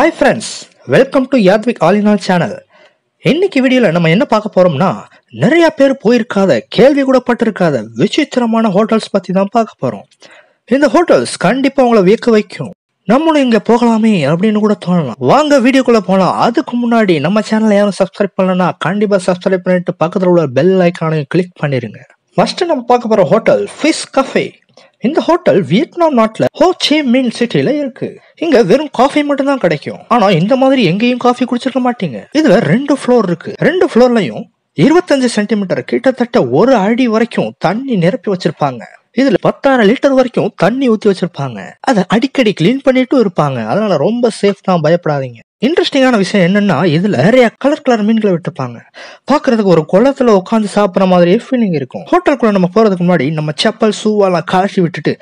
hi friends welcome to Yathvik ஆலினால் channel இன்னைக்கு வீடியோவில் நம்ம என்ன பார்க்க போகிறோம்னா நிறைய பேர் போயிருக்காத கேள்வி கூட பட்டிருக்காத விசித்திரமான ஹோட்டல்ஸ் பற்றி தான் பார்க்க போகிறோம் இந்த ஹோட்டல்ஸ் கண்டிப்பாக உங்களை வியக்க வைக்கும் நம்மளும் இங்கே போகலாமே அப்படின்னு கூட தோணலாம் வாங்க வீடியோக்குள்ளே போகலாம் அதுக்கு முன்னாடி நம்ம சேனலை யாரும் சப்ஸ்கிரைப் பண்ணலன்னா கண்டிப்பாக சப்ஸ்கிரைப் பண்ணிட்டு பக்கத்தில் உள்ள பெல் ஐக்கானையும் கிளிக் பண்ணிடுங்க ஃபஸ்ட்டு நம்ம பார்க்க போகிற ஹோட்டல் ஃபிஷ் கஃபே இந்த ஹோட்டல் வியட்நாம் நாட்டில் ஹோ சே மின் சிட்டில இருக்கு இங்க வெறும் காஃபி மட்டும் தான் கிடைக்கும் ஆனா இந்த மாதிரி எங்கேயும் காஃபி குடிச்சிருக்க மாட்டீங்க இதுல ரெண்டு ஃப்ளோர் இருக்கு ரெண்டு ஃப்ளோர்லயும் இருபத்தஞ்சு சென்டிமீட்டர் கிட்டத்தட்ட ஒரு அடி வரைக்கும் தண்ணி நிரப்பி வச்சிருப்பாங்க இதுல பத்தாயிரம் லிட்டர் வரைக்கும் தண்ணி ஊத்தி வச்சிருப்பாங்க அதை அடிக்கடி கிளீன் பண்ணிட்டு இருப்பாங்க அதனால ரொம்ப சேஃப் தான் பயப்படாதீங்க இன்ட்ரெஸ்டிங்கான விஷயம் என்னன்னா இதுல நிறைய கலர் கலர் மீன்களை விட்டுருப்பாங்க பாக்குறதுக்கு ஒரு குளத்துல உட்காந்து சாப்பிட்ற மாதிரி ஃபீலிங் இருக்கும் ஹோட்டலுக்குள்ள நம்ம போறதுக்கு முன்னாடி நம்ம செப்பல் சூவாலாம் காய்ச்சி விட்டுட்டு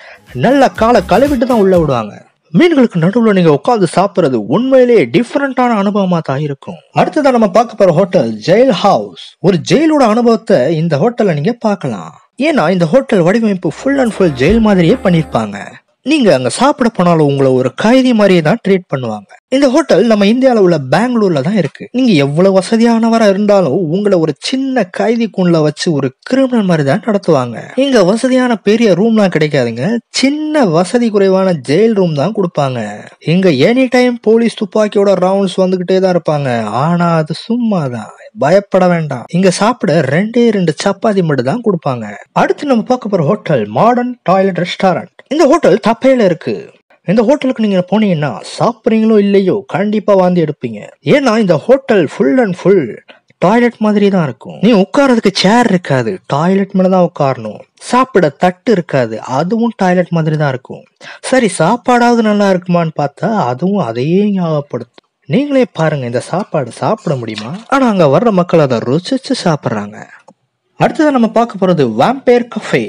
நல்லா காலை கழுவிட்டு தான் உள்ள விடுவாங்க மீன்களுக்கு நடுவில் நீங்க உட்காந்து சாப்பிட்றது உண்மையிலேயே டிஃப்ரெண்டான அனுபவமா தான் இருக்கும் அடுத்ததான் நம்ம பார்க்க போற ஹோட்டல் ஜெயில் ஹவுஸ் ஒரு ஜெயிலோட அனுபவத்தை இந்த ஹோட்டல்ல நீங்க பார்க்கலாம் ஏன்னா இந்த ஹோட்டல் வடிவமைப்பு ஃபுல் அண்ட் ஃபுல் ஜெயில் மாதிரியே பண்ணியிருப்பாங்க நீங்கள் அங்கே சாப்பிட போனாலும் உங்களை ஒரு கைதி மாதிரியே தான் ட்ரீட் பண்ணுவாங்க இந்த ஹோட்டல் நம்ம இந்தியாவில் உள்ள பெங்களூர்ல தான் இருக்கு நீங்க எவ்வளவு வசதியானவராக இருந்தாலும் உங்களை ஒரு சின்ன கைதி கூண்ல வச்சு ஒரு கிரிமினல் மாதிரி தான் நடத்துவாங்க இங்க வசதியான பெரிய ரூம்லாம் கிடைக்காதுங்க சின்ன வசதி குறைவான ஜெயில் ரூம் தான் கொடுப்பாங்க இங்க எனி டைம் போலீஸ் துப்பாக்கியோட ரவுண்ட்ஸ் வந்துகிட்டே தான் இருப்பாங்க ஆனா அது சும்மா தான் பயப்பட வேண்டாம் இங்க சாப்பிட ரெண்டே ரெண்டு சப்பாத்தி மட்டும் தான் கொடுப்பாங்க அடுத்து நம்ம பார்க்க போற ஹோட்டல் மாடர்ன் டாய்லெட் ரெஸ்டாரண்ட் இந்த ஹோட்டல் தப்பையில் இருக்கு இந்த ஹோட்டலுக்கு நீங்க போனீங்கன்னா சாப்பிட்றீங்களோ இல்லையோ கண்டிப்பா வாந்தி எடுப்பீங்க ஏன்னா இந்த hotel full and full toilet மாதிரி தான் இருக்கும் நீ உட்காரதுக்கு சேர் இருக்காது டாய்லெட் மேல தான் உட்காரணும் சாப்பிட தட்டு இருக்காது அதுவும் டாய்லெட் மாதிரி தான் இருக்கும் சரி சாப்பாடாவது நல்லா இருக்குமான்னு பார்த்தா அதுவும் அதையே ஞாபகப்படுத்தும் நீங்களே பாருங்க இந்த சாப்பாடு சாப்பிட முடியுமா ஆனா அங்க வர்ற மக்கள் அதை ருசிச்சு சாப்பிட்றாங்க அடுத்ததான் நம்ம பார்க்க போறது வாம்பேர் கஃபே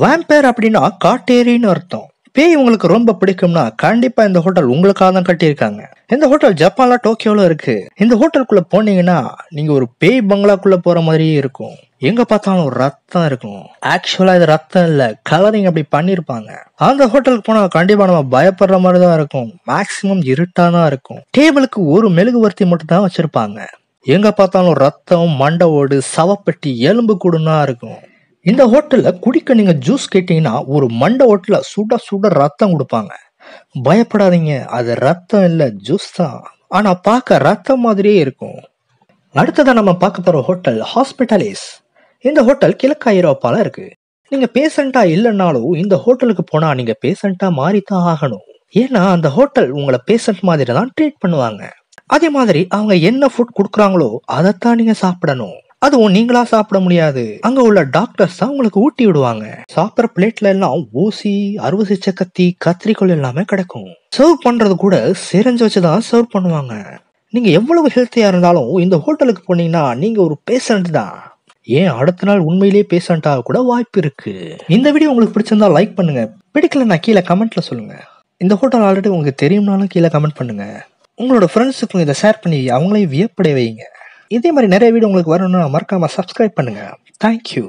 வேம்பேர் அப்படின்னா காட்டேரின்னு அர்த்தம் பேய் உங்களுக்கு ரொம்ப பிடிக்கும்னா கண்டிப்பா இந்த ஹோட்டல் உங்களுக்காக தான் கட்டியிருக்காங்க இந்த ஹோட்டல் ஜப்பான்ல டோக்கியோல இருக்கு இந்த ஹோட்டலுக்குள்ள போனீங்கன்னா நீங்க ஒரு பேய் பங்களாக்குள்ள போற மாதிரியே இருக்கும் எங்க பார்த்தாலும் ரத்தம் இருக்கும் ஆக்சுவலா இது ரத்தம் இல்ல கலரிங் அப்படி பண்ணிருப்பாங்க அந்த ஹோட்டலுக்கு போனா கண்டிப்பா நம்ம பயப்படுற மாதிரி தான் இருக்கும் மேக்சிமம் இருட்டா தான் இருக்கும் டேபிளுக்கு ஒரு மெழுகுவர்த்தி மட்டும் தான் வச்சிருப்பாங்க எங்க பார்த்தாலும் ரத்தம் மண்டை ஓடு சவப்பெட்டி எலும்பு கூடுன்னா இருக்கும் இந்த ஹோட்டலில் குடிக்க நீங்கள் ஜூஸ் கேட்டிங்கன்னா ஒரு மண்டை ஹோட்டலில் சுட சுட ரத்தம் கொடுப்பாங்க பயப்படாதீங்க அது ரத்தம் இல்லை ஜூஸ் தான் ஆனால் பார்க்க ரத்தம் மாதிரியே இருக்கும் அடுத்ததாக நம்ம பார்க்க போகிற ஹோட்டல் ஹாஸ்பிட்டலிஸ் இந்த ஹோட்டல் கிழக்கு ஐரோப்பாவில் இருக்குது நீங்கள் பேஷண்ட்டாக இல்லைனாலும் இந்த ஹோட்டலுக்கு போனால் நீங்கள் பேஷண்ட்டாக மாறி தான் ஆகணும் ஏன்னா அந்த ஹோட்டல் உங்களை பேஷண்ட் மாதிரி தான் ட்ரீட் பண்ணுவாங்க அதே மாதிரி அவங்க என்ன ஃபுட் கொடுக்குறாங்களோ அதைத்தான் நீங்கள் சாப்பிடணும் அதுவும் நீங்களா சாப்பிட முடியாது அங்க உள்ள டாக்டர்ஸ் தான் உங்களுக்கு ஊட்டி விடுவாங்க சாப்பிட்ற பிளேட்ல எல்லாம் ஊசி அறுவசை சக்கத்தி கத்திரிக்கோள் எல்லாமே கிடைக்கும் சர்வ் பண்றது கூட செரிஞ்சு வச்சுதான் சர்வ் பண்ணுவாங்க நீங்க எவ்வளவு ஹெல்த்தியா இருந்தாலும் இந்த ஹோட்டலுக்கு போனீங்கன்னா நீங்க ஒரு பேஷண்ட் தான் ஏன் அடுத்த நாள் உண்மையிலேயே பேஷண்ட் கூட வாய்ப்பு இருக்கு இந்த வீடியோ உங்களுக்கு பிடிச்சிருந்தா லைக் பண்ணுங்க பிடிக்கலன்னா கீழே கமெண்ட்ல சொல்லுங்க இந்த ஹோட்டல் ஆல்ரெடி உங்களுக்கு தெரியும்னாலும் கீழே கமெண்ட் பண்ணுங்க உங்களோட ஃப்ரெண்ட்ஸுக்கும் இதை ஷேர் பண்ணி அவங்களையும் வியப்படைய வைங்க இதே மாதிரி நிறைய வீடு உங்களுக்கு வரணும்னா மறக்காமல் சப்ஸ்கிரைப் பண்ணுங்கள் தேங்க்யூ